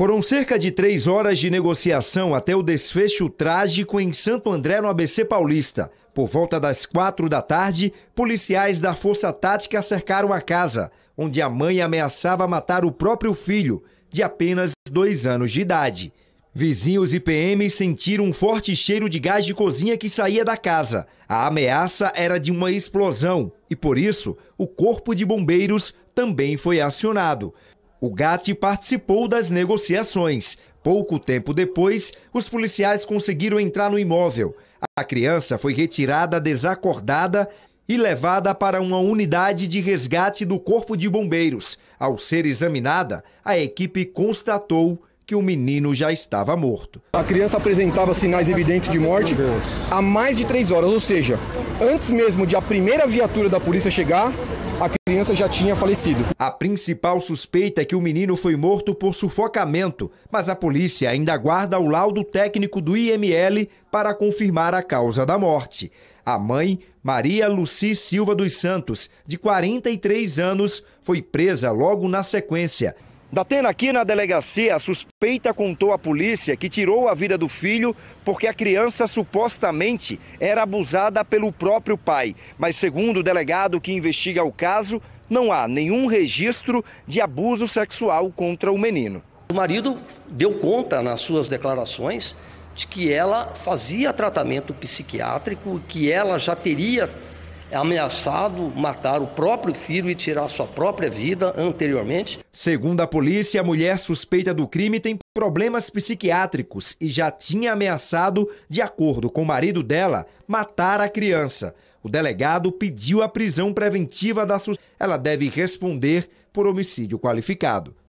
Foram cerca de três horas de negociação até o desfecho trágico em Santo André, no ABC Paulista. Por volta das quatro da tarde, policiais da Força Tática cercaram a casa, onde a mãe ameaçava matar o próprio filho, de apenas dois anos de idade. Vizinhos e PM sentiram um forte cheiro de gás de cozinha que saía da casa. A ameaça era de uma explosão e, por isso, o Corpo de Bombeiros também foi acionado. O GAT participou das negociações. Pouco tempo depois, os policiais conseguiram entrar no imóvel. A criança foi retirada desacordada e levada para uma unidade de resgate do Corpo de Bombeiros. Ao ser examinada, a equipe constatou que o menino já estava morto. A criança apresentava sinais evidentes de morte há mais de três horas, ou seja, antes mesmo de a primeira viatura da polícia chegar, a criança já tinha falecido. A principal suspeita é que o menino foi morto por sufocamento, mas a polícia ainda aguarda o laudo técnico do IML para confirmar a causa da morte. A mãe, Maria Luci Silva dos Santos, de 43 anos, foi presa logo na sequência. Da Tena, aqui na delegacia, a suspeita contou à polícia que tirou a vida do filho porque a criança supostamente era abusada pelo próprio pai. Mas segundo o delegado que investiga o caso, não há nenhum registro de abuso sexual contra o menino. O marido deu conta nas suas declarações de que ela fazia tratamento psiquiátrico, que ela já teria é ameaçado matar o próprio filho e tirar sua própria vida anteriormente. Segundo a polícia, a mulher suspeita do crime tem problemas psiquiátricos e já tinha ameaçado, de acordo com o marido dela, matar a criança. O delegado pediu a prisão preventiva da suspeita. Ela deve responder por homicídio qualificado.